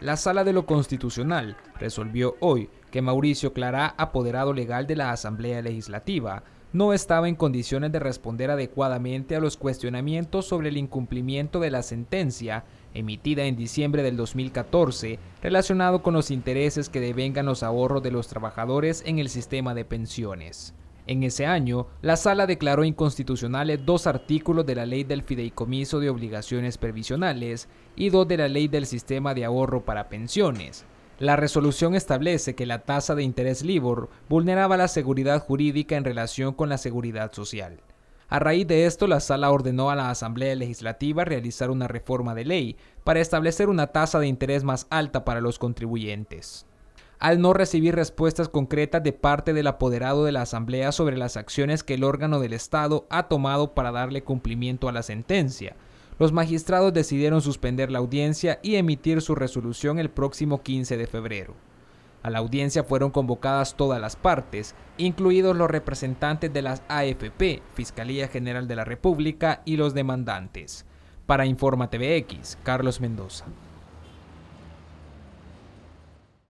La Sala de lo Constitucional resolvió hoy que Mauricio Clará, apoderado legal de la Asamblea Legislativa, no estaba en condiciones de responder adecuadamente a los cuestionamientos sobre el incumplimiento de la sentencia emitida en diciembre del 2014 relacionado con los intereses que devengan los ahorros de los trabajadores en el sistema de pensiones. En ese año, la sala declaró inconstitucionales dos artículos de la Ley del Fideicomiso de Obligaciones Previsionales y dos de la Ley del Sistema de Ahorro para Pensiones. La resolución establece que la tasa de interés LIBOR vulneraba la seguridad jurídica en relación con la seguridad social. A raíz de esto, la sala ordenó a la Asamblea Legislativa realizar una reforma de ley para establecer una tasa de interés más alta para los contribuyentes al no recibir respuestas concretas de parte del apoderado de la Asamblea sobre las acciones que el órgano del Estado ha tomado para darle cumplimiento a la sentencia. Los magistrados decidieron suspender la audiencia y emitir su resolución el próximo 15 de febrero. A la audiencia fueron convocadas todas las partes, incluidos los representantes de las AFP, Fiscalía General de la República y los demandantes. Para Informa TVX, Carlos Mendoza.